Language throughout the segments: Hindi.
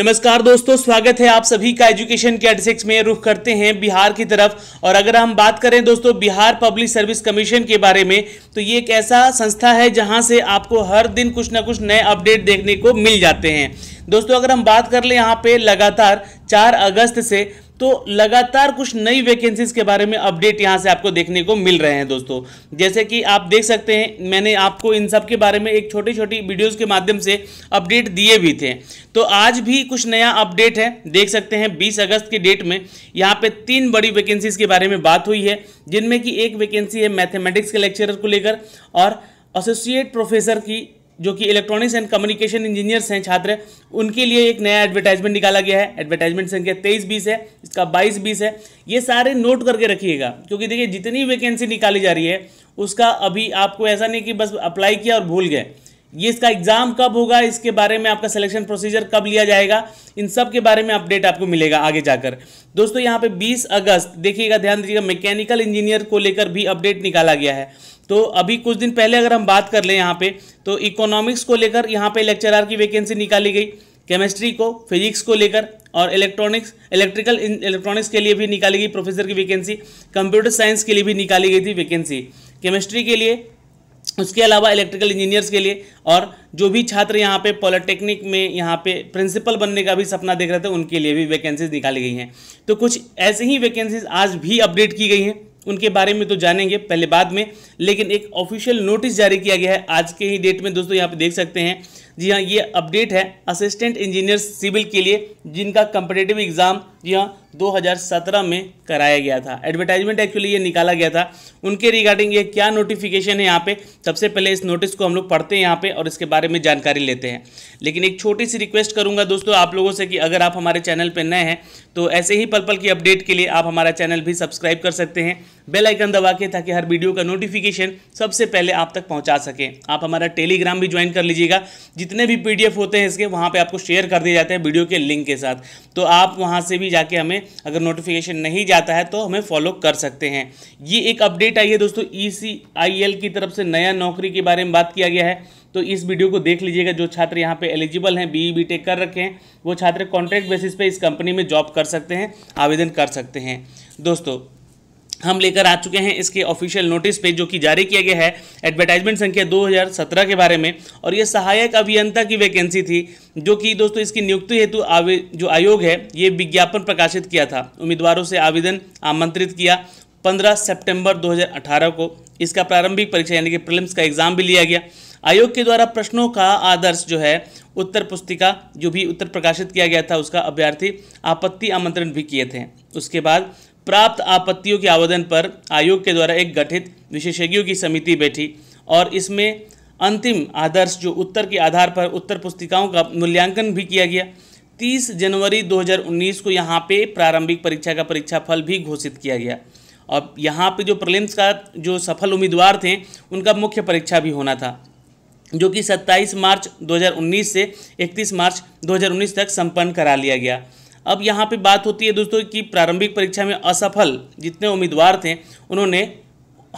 नमस्कार दोस्तों स्वागत है आप सभी का एजुकेशन के एडसेक्स में रुख करते हैं बिहार की तरफ और अगर हम बात करें दोस्तों बिहार पब्लिक सर्विस कमीशन के बारे में तो ये एक ऐसा संस्था है जहां से आपको हर दिन कुछ ना कुछ नए अपडेट देखने को मिल जाते हैं दोस्तों अगर हम बात कर ले यहाँ पे लगातार चार अगस्त से तो लगातार कुछ नई वैकेंसीज के बारे में अपडेट यहाँ से आपको देखने को मिल रहे हैं दोस्तों जैसे कि आप देख सकते हैं मैंने आपको इन सब के बारे में एक छोटी छोटी वीडियोस के माध्यम से अपडेट दिए भी थे तो आज भी कुछ नया अपडेट है देख सकते हैं 20 अगस्त के डेट में यहाँ पे तीन बड़ी वैकेंसीज के बारे में बात हुई है जिनमें कि एक वैकेंसी है मैथमेटिक्स के लेक्चरर को लेकर और एसोसिएट प्रोफेसर की जो कि इलेक्ट्रॉनिक्स एंड कम्युनिकेशन इंजीनियर्स हैं छात्र उनके लिए एक नया एडवर्टाइजमेंट निकाला गया है एडवर्टाइजमेंट संख्या तेईस बीस है इसका बाईस बीस है ये सारे नोट करके रखिएगा क्योंकि देखिए जितनी वैकेंसी निकाली जा रही है उसका अभी आपको ऐसा नहीं कि बस अप्लाई किया और भूल गए ये इसका एग्जाम कब होगा इसके बारे में आपका सिलेक्शन प्रोसीजर कब लिया जाएगा इन सब के बारे में अपडेट आपको मिलेगा आगे जाकर दोस्तों यहाँ पे 20 अगस्त देखिएगा ध्यान दीजिएगा मैकेनिकल इंजीनियर को लेकर भी अपडेट निकाला गया है तो अभी कुछ दिन पहले अगर हम बात कर लें यहाँ पे तो इकोनॉमिक्स को लेकर यहाँ पे लेक्चरर की वैकेंसी निकाली गई केमिस्ट्री को फिजिक्स को लेकर और इलेक्ट्रॉनिक्स इलेक्ट्रिकल इलेक्ट्रॉनिक्स के लिए भी निकाली गई प्रोफेसर की वैकेंसी कंप्यूटर साइंस के लिए भी निकाली गई थी वैकेंसी केमिस्ट्री के लिए उसके अलावा इलेक्ट्रिकल इंजीनियर्स के लिए और जो भी छात्र यहाँ पे पॉलिटेक्निक में यहाँ पे प्रिंसिपल बनने का भी सपना देख रहे थे उनके लिए भी वैकेंसीज निकाली गई हैं तो कुछ ऐसे ही वैकेंसीज आज भी अपडेट की गई हैं उनके बारे में तो जानेंगे पहले बाद में लेकिन एक ऑफिशियल नोटिस जारी किया गया है आज के ही डेट में दोस्तों यहाँ पे देख सकते हैं जी हाँ ये अपडेट है असिस्टेंट इंजीनियर सिविल के लिए जिनका कंपिटेटिव एग्ज़ाम जी हाँ 2017 में कराया गया था एडवर्टाइजमेंट एक्चुअली ये निकाला गया था उनके रिगार्डिंग ये क्या नोटिफिकेशन है यहाँ पे सबसे पहले इस नोटिस को हम लोग पढ़ते हैं यहाँ पे और इसके बारे में जानकारी लेते हैं लेकिन एक छोटी सी रिक्वेस्ट करूँगा दोस्तों आप लोगों से कि अगर आप हमारे चैनल पर नए हैं तो ऐसे ही पल पल की अपडेट के लिए आप हमारा चैनल भी सब्सक्राइब कर सकते हैं बेल आइकन दबा के ताकि हर वीडियो का नोटिफिकेशन सबसे पहले आप तक पहुँचा सकें आप हमारा टेलीग्राम भी ज्वाइन कर लीजिएगा जितने भी पी होते हैं इसके वहाँ पर आपको शेयर कर दिए जाते हैं वीडियो के लिंक के साथ तो आप वहाँ से भी जाके हमें अगर नोटिफिकेशन नहीं जाता है तो हमें फॉलो कर सकते हैं ये एक अपडेट आई है दोस्तों ई e की तरफ से नया नौकरी के बारे में बात किया गया है तो इस वीडियो को देख लीजिएगा जो छात्र यहाँ पे एलिजिबल हैं बी बी e कर रखे हैं वो छात्र कॉन्ट्रैक्ट बेसिस पे इस कंपनी में जॉब कर सकते हैं आवेदन कर सकते हैं दोस्तों हम लेकर आ चुके हैं इसके ऑफिशियल नोटिस पे जो कि जारी किया गया है एडवर्टाइजमेंट संख्या 2017 के बारे में और ये सहायक अभियंता की वैकेंसी थी जो कि दोस्तों इसकी नियुक्ति हेतु जो आयोग है ये विज्ञापन प्रकाशित किया था उम्मीदवारों से आवेदन आमंत्रित किया 15 सितंबर 2018 को इसका प्रारंभिक परीक्षा यानी कि प्रिलिम्स का एग्जाम भी लिया गया आयोग के द्वारा प्रश्नों का आदर्श जो है उत्तर पुस्तिका जो भी उत्तर प्रकाशित किया गया था उसका अभ्यर्थी आपत्ति आमंत्रण भी किए थे उसके बाद प्राप्त आपत्तियों के आवेदन पर आयोग के द्वारा एक गठित विशेषज्ञों की समिति बैठी और इसमें अंतिम आदर्श जो उत्तर के आधार पर उत्तर पुस्तिकाओं का मूल्यांकन भी किया गया 30 जनवरी 2019 को यहाँ पे प्रारंभिक परीक्षा का परीक्षा फल भी घोषित किया गया और यहाँ पे जो प्रलिम्स का जो सफल उम्मीदवार थे उनका मुख्य परीक्षा भी होना था जो कि 27 मार्च 2019 से 31 मार्च 2019 तक संपन्न करा लिया गया अब यहाँ पे बात होती है दोस्तों कि प्रारंभिक परीक्षा में असफल जितने उम्मीदवार थे उन्होंने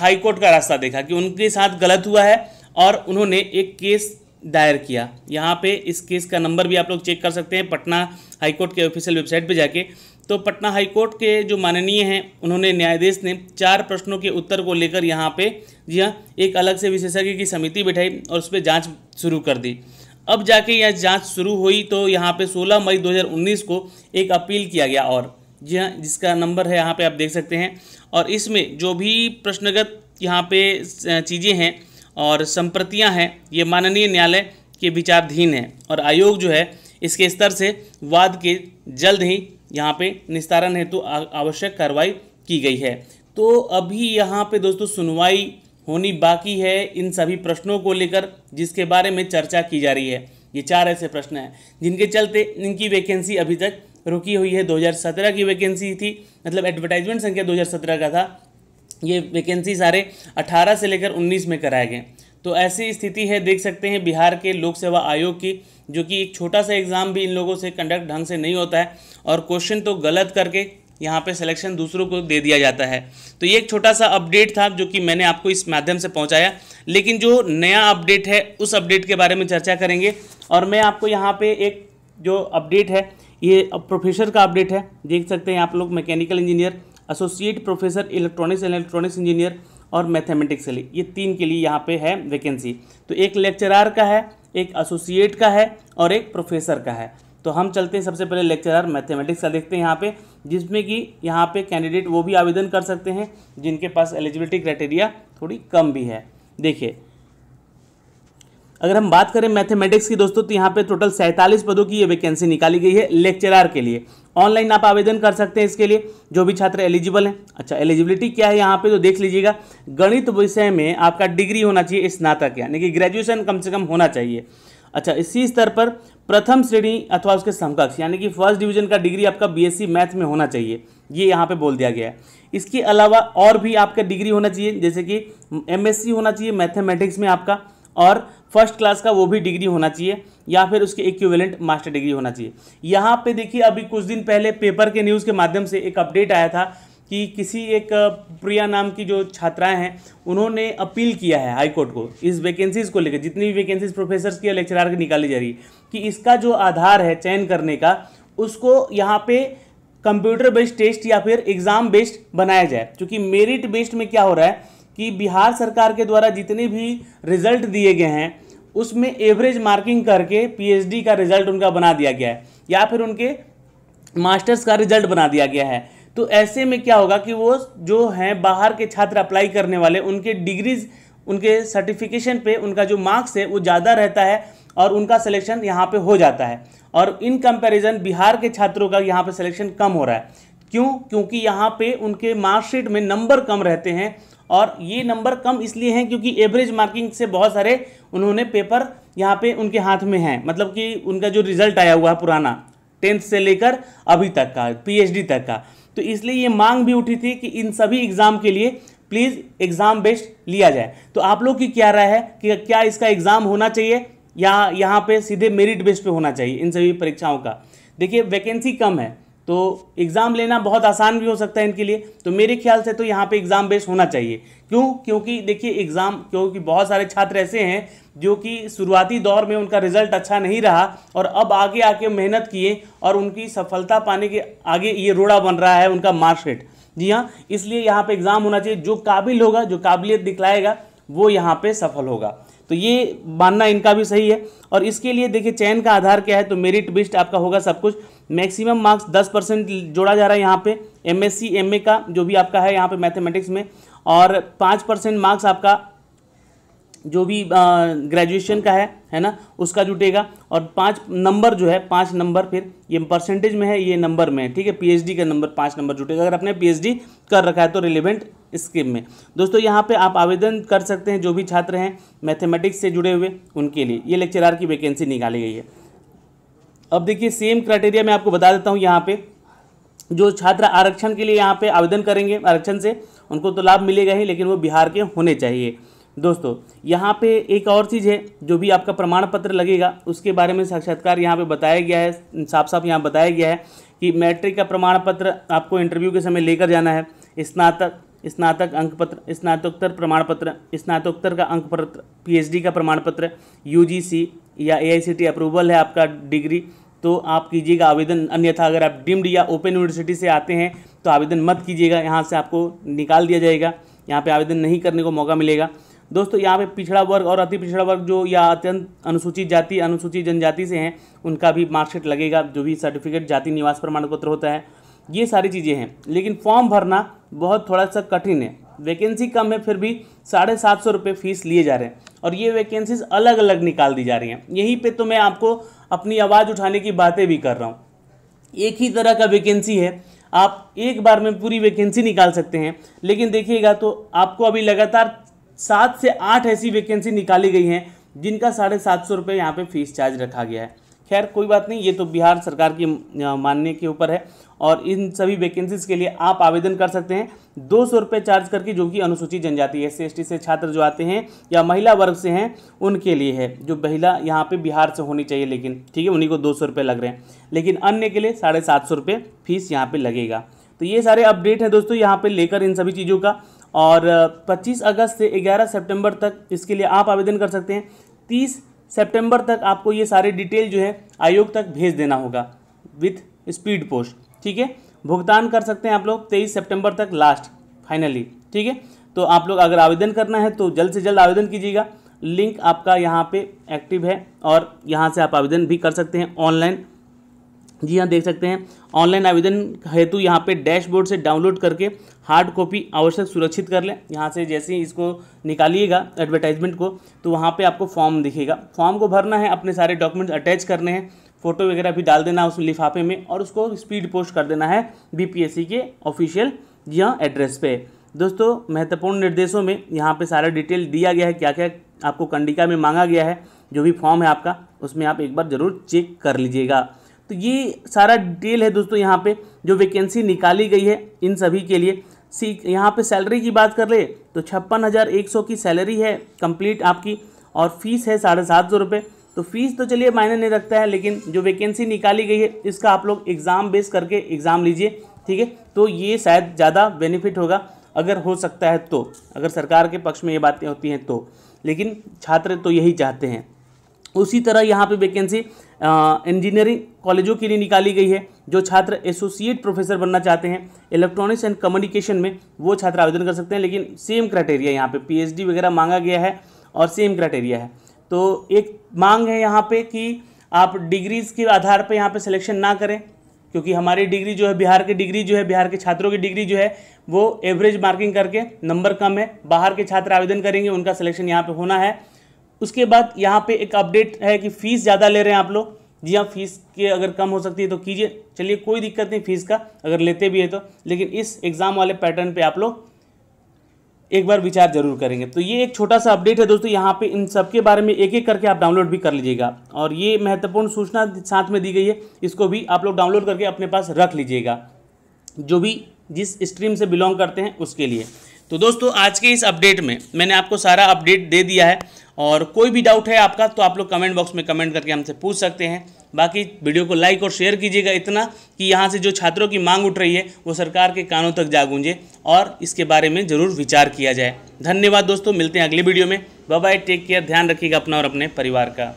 हाईकोर्ट का रास्ता देखा कि उनके साथ गलत हुआ है और उन्होंने एक केस दायर किया यहाँ पे इस केस का नंबर भी आप लोग चेक कर सकते हैं पटना हाईकोर्ट के ऑफिशियल वेबसाइट पे जाके तो पटना हाईकोर्ट के जो माननीय हैं उन्होंने न्यायाधीश ने चार प्रश्नों के उत्तर को लेकर यहाँ पे जी हाँ एक अलग से विशेषज्ञ की समिति बैठाई और उस पर जाँच शुरू कर दी अब जाके यह जांच शुरू हुई तो यहाँ पे 16 मई 2019 को एक अपील किया गया और जी हाँ जिसका नंबर है यहाँ पे आप देख सकते हैं और इसमें जो भी प्रश्नगत यहाँ पे चीज़ें हैं और संप्रतियाँ हैं ये माननीय न्यायालय के विचाराधीन है और आयोग जो है इसके स्तर से वाद के जल्द ही यहाँ पे निस्तारण हेतु आवश्यक कार्रवाई की गई है तो अभी यहाँ पे दोस्तों सुनवाई होनी बाकी है इन सभी प्रश्नों को लेकर जिसके बारे में चर्चा की जा रही है ये चार ऐसे प्रश्न हैं जिनके चलते इनकी वैकेंसी अभी तक रुकी हुई है 2017 की वैकेंसी थी मतलब एडवर्टाइजमेंट संख्या 2017 का था ये वैकेंसी सारे 18 से लेकर 19 में कराए गए तो ऐसी स्थिति है देख सकते हैं बिहार के लोक सेवा आयोग की जो कि एक छोटा सा एग्ज़ाम भी इन लोगों से कंडक्ट ढंग से नहीं होता है और क्वेश्चन तो गलत करके यहाँ पे सिलेक्शन दूसरों को दे दिया जाता है तो ये एक छोटा सा अपडेट था जो कि मैंने आपको इस माध्यम से पहुँचाया लेकिन जो नया अपडेट है उस अपडेट के बारे में चर्चा करेंगे और मैं आपको यहाँ पे एक जो अपडेट है ये प्रोफेसर का अपडेट है देख सकते हैं आप लोग mechanical engineer associate professor electronics and electronics engineer और मैथेमेटिक्स के लिए ये तीन के लिए यहाँ पे है वैकेंसी तो एक लेक्चरार का है एक एसोसिएट का है और एक प्रोफेसर का है तो हम चलते हैं सबसे पहले लेक्चरर मैथमेटिक्स का देखते हैं यहाँ पे जिसमें कि यहाँ पे कैंडिडेट वो भी आवेदन कर सकते हैं जिनके पास एलिजिबिलिटी क्राइटेरिया थोड़ी कम भी है देखिए अगर हम बात करें मैथमेटिक्स की दोस्तों तो यहाँ पे टोटल सैंतालीस पदों की ये वैकेंसी निकाली गई है लेक्चरार के लिए ऑनलाइन आप आवेदन कर सकते हैं इसके लिए जो भी छात्र एलिजिबल हैं अच्छा एलिजिबिलिटी क्या है यहाँ पे तो देख लीजिएगा गणित विषय में आपका डिग्री होना चाहिए स्नातक यानी कि ग्रेजुएशन कम से कम होना चाहिए अच्छा इसी स्तर पर प्रथम श्रेणी अथवा उसके समकक्ष यानी कि फर्स्ट डिवीजन का डिग्री आपका बीएससी मैथ में होना चाहिए ये यहाँ पे बोल दिया गया है इसके अलावा और भी आपका डिग्री होना चाहिए जैसे कि एमएससी होना चाहिए मैथमेटिक्स में आपका और फर्स्ट क्लास का वो भी डिग्री होना चाहिए या फिर उसके इक्विवेलेंट मास्टर डिग्री होना चाहिए यहाँ पे देखिए अभी कुछ दिन पहले पेपर के न्यूज़ के माध्यम से एक अपडेट आया था कि किसी एक प्रिया नाम की जो छात्राएं हैं उन्होंने अपील किया है हाईकोर्ट को इस वैकेंसीज़ को लेकर जितनी भी वैकेंसीज प्रोफेसर की या लेक्चरार की निकाली जा रही है कि इसका जो आधार है चयन करने का उसको यहाँ पे कंप्यूटर बेस्ड टेस्ट या फिर एग्ज़ाम बेस्ड बनाया जाए क्योंकि मेरिट बेस्ड में क्या हो रहा है कि बिहार सरकार के द्वारा जितने भी रिजल्ट दिए गए हैं उसमें एवरेज मार्किंग करके पीएचडी का रिजल्ट उनका बना दिया गया है या फिर उनके मास्टर्स का रिजल्ट बना दिया गया है तो ऐसे में क्या होगा कि वो जो हैं बाहर के छात्र अप्लाई करने वाले उनके डिग्रीज उनके सर्टिफिकेशन पे उनका जो मार्क्स है वो ज़्यादा रहता है और उनका सिलेक्शन यहाँ पे हो जाता है और इन कंपैरिजन बिहार के छात्रों का यहाँ पे सिलेक्शन कम हो रहा है क्यों क्योंकि यहाँ पे उनके मार्कशीट में नंबर कम रहते हैं और ये नंबर कम इसलिए हैं क्योंकि एवरेज मार्किंग से बहुत सारे उन्होंने पेपर यहाँ पे उनके हाथ में हैं मतलब कि उनका जो रिजल्ट आया हुआ है पुराना टेंथ से लेकर अभी तक का पी तक का तो इसलिए ये मांग भी उठी थी कि इन सभी एग्ज़ाम के लिए प्लीज़ एग्ज़ाम बेस्ड लिया जाए तो आप लोग की क्या राय है कि क्या इसका एग्ज़ाम होना चाहिए या यहाँ पे सीधे मेरिट बेस्ड पे होना चाहिए इन सभी परीक्षाओं का देखिए वैकेंसी कम है तो एग्ज़ाम लेना बहुत आसान भी हो सकता है इनके लिए तो मेरे ख्याल से तो यहाँ पे एग्ज़ाम बेस होना चाहिए क्यों क्योंकि देखिए एग्ज़ाम क्योंकि बहुत सारे छात्र ऐसे हैं जो कि शुरुआती दौर में उनका रिजल्ट अच्छा नहीं रहा और अब आगे आके मेहनत किए और उनकी सफलता पाने के आगे ये रोड़ा बन रहा है उनका मार्कशीट जी हाँ इसलिए यहाँ पर एग्ज़ाम होना चाहिए जो काबिल होगा जो काबिलियत दिखलाएगा वो यहाँ पर सफल होगा तो ये मानना इनका भी सही है और इसके लिए देखिए चयन का आधार क्या है तो मेरिट बिस्ट आपका होगा सब कुछ मैक्सिमम मार्क्स दस परसेंट जोड़ा जा रहा है यहाँ पे एमएससी एमए का जो भी आपका है यहाँ पे मैथमेटिक्स में और पाँच परसेंट मार्क्स आपका जो भी ग्रेजुएशन का है है ना उसका जुटेगा और पाँच नंबर जो है पाँच नंबर फिर ये परसेंटेज में है ये नंबर में है ठीक है पीएचडी का नंबर पाँच नंबर जुटेगा अगर आपने पीएचडी कर रखा है तो रिलेवेंट स्कीम में दोस्तों यहाँ पे आप आवेदन कर सकते हैं जो भी छात्र हैं मैथमेटिक्स से जुड़े हुए उनके लिए ये लेक्चरार की वैकेंसी निकाली गई है अब देखिए सेम क्राइटेरिया मैं आपको बता देता हूँ यहाँ पे जो छात्र आरक्षण के लिए यहाँ पे आवेदन करेंगे आरक्षण से उनको तो लाभ मिलेगा ही लेकिन वो बिहार के होने चाहिए दोस्तों यहाँ पे एक और चीज़ है जो भी आपका प्रमाण पत्र लगेगा उसके बारे में साक्षात्कार यहाँ पे बताया गया है साफ साफ यहाँ बताया गया है कि मैट्रिक का प्रमाण पत्र आपको इंटरव्यू के समय लेकर जाना है स्नातक स्नातक अंक पत्र स्नातकोत्तर प्रमाण पत्र स्नातकोत्तर का अंक पत्र पी का प्रमाण पत्र यू या ए अप्रूवल है आपका डिग्री तो आप कीजिएगा आवेदन अन्यथा अगर आप डीम्ड या ओपन यूनिवर्सिटी से आते हैं तो आवेदन मत कीजिएगा यहाँ से आपको निकाल दिया जाएगा यहाँ पे आवेदन नहीं करने को मौका मिलेगा दोस्तों यहाँ पे पिछड़ा वर्ग और अति पिछड़ा वर्ग जो या अत्यंत अनुसूचित जाति अनुसूचित जनजाति से हैं उनका भी मार्कशीट लगेगा जो भी सर्टिफिकेट जाति निवास प्रमाण पत्र होता है ये सारी चीज़ें हैं लेकिन फॉर्म भरना बहुत थोड़ा सा कठिन है वैकेंसी कम है फिर भी साढ़े सात सौ रुपये फीस लिए जा रहे हैं और ये वैकेंसीज अलग अलग निकाल दी जा रही हैं यहीं पे तो मैं आपको अपनी आवाज़ उठाने की बातें भी कर रहा हूँ एक ही तरह का वैकेंसी है आप एक बार में पूरी वैकेंसी निकाल सकते हैं लेकिन देखिएगा तो आपको अभी लगातार सात से आठ ऐसी वैकेंसी निकाली गई हैं जिनका साढ़े सात सौ रुपये यहाँ पर फीस चार्ज रखा गया है खैर कोई बात नहीं ये तो बिहार सरकार की मानने के ऊपर है और इन सभी वैकेंसीज के लिए आप आवेदन कर सकते हैं दो सौ रुपये चार्ज करके जो कि अनुसूचित जनजाति एस सी से छात्र जो आते हैं या महिला वर्ग से हैं उनके लिए है जो महिला यहाँ पे बिहार से होनी चाहिए लेकिन ठीक है उन्हीं को दो सौ रुपये लग रहे हैं लेकिन अन्य के लिए साढ़े सात सौ रुपये फीस यहाँ पर लगेगा तो ये सारे अपडेट हैं दोस्तों यहाँ पर लेकर इन सभी चीज़ों का और पच्चीस अगस्त से ग्यारह सेप्टेम्बर तक इसके लिए आप आवेदन कर सकते हैं तीस सेप्टेम्बर तक आपको ये सारे डिटेल जो है आयोग तक भेज देना होगा विथ स्पीड पोस्ट ठीक है भुगतान कर सकते हैं आप लोग तेईस सेप्टेम्बर तक लास्ट फाइनली ठीक है तो आप लोग अगर आवेदन करना है तो जल्द से जल्द आवेदन कीजिएगा लिंक आपका यहाँ पे एक्टिव है और यहाँ से आप आवेदन भी कर सकते हैं ऑनलाइन जी हाँ देख सकते हैं ऑनलाइन आवेदन हेतु यहाँ पे डैशबोर्ड से डाउनलोड करके हार्ड कॉपी आवश्यक सुरक्षित कर लें यहाँ से जैसे ही इसको निकालिएगा एडवर्टाइजमेंट को तो वहाँ पे आपको फॉर्म दिखेगा फॉर्म को भरना है अपने सारे डॉक्यूमेंट्स अटैच करने हैं फ़ोटो वगैरह भी डाल देना उस लिफाफे में और उसको स्पीड पोस्ट कर देना है बी के ऑफिशियल जी हाँ एड्रेस पर दोस्तों महत्वपूर्ण निर्देशों में यहाँ पर सारा डिटेल दिया गया है क्या क्या आपको कंडिका में मांगा गया है जो भी फॉर्म है आपका उसमें आप एक बार ज़रूर चेक कर लीजिएगा तो ये सारा डिटेल है दोस्तों यहाँ पे जो वैकेंसी निकाली गई है इन सभी के लिए सी यहाँ पे सैलरी की बात कर ले तो छप्पन हज़ार एक सौ की सैलरी है कंप्लीट आपकी और फीस है साढ़े सात सौ रुपये तो फीस तो चलिए मायने नहीं रखता है लेकिन जो वैकेंसी निकाली गई है इसका आप लोग एग्ज़ाम बेस करके एग्ज़ाम लीजिए ठीक है तो ये शायद ज़्यादा बेनिफिट होगा अगर हो सकता है तो अगर सरकार के पक्ष में ये बातें होती हैं तो लेकिन छात्र तो यही चाहते हैं उसी तरह यहाँ पे वैकेंसी इंजीनियरिंग कॉलेजों के लिए निकाली गई है जो छात्र एसोसिएट प्रोफेसर बनना चाहते हैं इलेक्ट्रॉनिक्स एंड कम्युनिकेशन में वो छात्र आवेदन कर सकते हैं लेकिन सेम क्राइटेरिया यहाँ पे पीएचडी वगैरह मांगा गया है और सेम क्राइटेरिया है तो एक मांग है यहाँ पे कि आप डिग्रीज़ के आधार पर यहाँ पर सिलेक्शन ना करें क्योंकि हमारी डिग्री जो है बिहार की डिग्री जो है बिहार के छात्रों की डिग्री जो है वो एवरेज मार्किंग करके नंबर कम है बाहर के छात्र आवेदन करेंगे उनका सिलेक्शन यहाँ पर होना है उसके बाद यहाँ पे एक अपडेट है कि फ़ीस ज़्यादा ले रहे हैं आप लोग जी हाँ फीस के अगर कम हो सकती है तो कीजिए चलिए कोई दिक्कत नहीं फीस का अगर लेते भी है तो लेकिन इस एग्ज़ाम वाले पैटर्न पे आप लोग एक बार विचार जरूर करेंगे तो ये एक छोटा सा अपडेट है दोस्तों यहाँ पे इन सब के बारे में एक एक करके आप डाउनलोड भी कर लीजिएगा और ये महत्वपूर्ण सूचना साथ में दी गई है इसको भी आप लोग डाउनलोड करके अपने पास रख लीजिएगा जो भी जिस स्ट्रीम से बिलोंग करते हैं उसके लिए तो दोस्तों आज के इस अपडेट में मैंने आपको सारा अपडेट दे दिया है और कोई भी डाउट है आपका तो आप लोग कमेंट बॉक्स में कमेंट करके हमसे पूछ सकते हैं बाकी वीडियो को लाइक और शेयर कीजिएगा इतना कि यहाँ से जो छात्रों की मांग उठ रही है वो सरकार के कानों तक जा गूंजे और इसके बारे में ज़रूर विचार किया जाए धन्यवाद दोस्तों मिलते हैं अगले वीडियो में बाय टेक केयर ध्यान रखिएगा अपना और अपने परिवार का